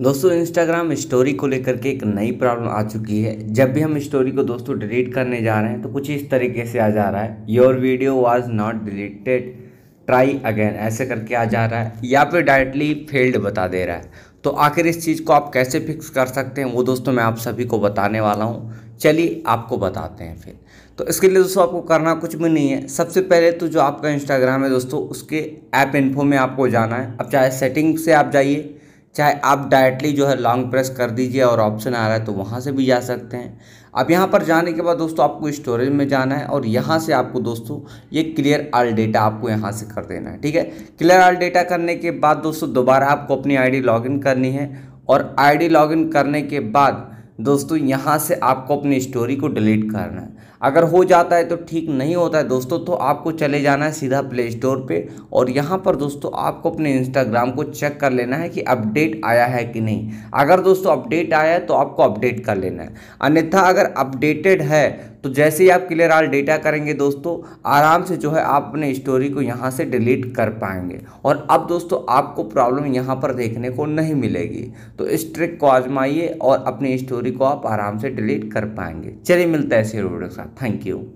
दोस्तों Instagram story को लेकर के एक नई प्रॉब्लम आ चुकी है जब भी हम स्टोरी को दोस्तों डिलीट करने जा रहे हैं तो कुछ इस तरीके से आ जा रहा है your video was not deleted try again ऐसे करके आ जा रहा है या फिर डायरेक्टली फेल्ड बता दे रहा है तो आखिर इस चीज़ को आप कैसे फिक्स कर सकते हैं वो दोस्तों मैं आप सभी को बताने वाला हूँ चलिए आपको बताते हैं फिर तो इसके लिए दोस्तों आपको करना कुछ भी नहीं है सबसे पहले तो जो आपका इंस्टाग्राम है दोस्तों उसके ऐप इन्फो में आपको जाना है अब चाहे सेटिंग से आप जाइए चाहे आप डायरेक्टली जो है लॉन्ग प्रेस कर दीजिए और ऑप्शन आ रहा है तो वहाँ से भी जा सकते हैं अब यहाँ पर जाने के बाद दोस्तों आपको स्टोरेज में जाना है और यहाँ से आपको दोस्तों ये क्लियर आल डेटा आपको यहाँ से कर देना है ठीक है क्लियर आल डेटा करने के बाद दोस्तों दोबारा आपको अपनी आईडी लॉगिन करनी है और आईडी लॉगिन करने के बाद दोस्तों यहाँ से आपको अपनी स्टोरी को डिलीट करना है अगर हो जाता है तो ठीक नहीं होता है दोस्तों तो आपको चले जाना है सीधा प्ले स्टोर पे और यहाँ पर दोस्तों आपको अपने इंस्टाग्राम को चेक कर लेना है कि अपडेट आया है कि नहीं अगर दोस्तों अपडेट आया है तो आपको अपडेट कर लेना है अन्यथा अगर अपडेटेड है तो जैसे ही आप क्लियर आल डेटा करेंगे दोस्तों आराम से जो है आप अपने स्टोरी को यहाँ से डिलीट कर पाएंगे और अब दोस्तों आपको प्रॉब्लम यहाँ पर देखने को नहीं मिलेगी तो इस ट्रिक को आजमाइए और अपनी स्टोरी को आप आराम से डिलीट कर पाएंगे चलिए मिलता है ऐसे रोड के साथ थैंक यू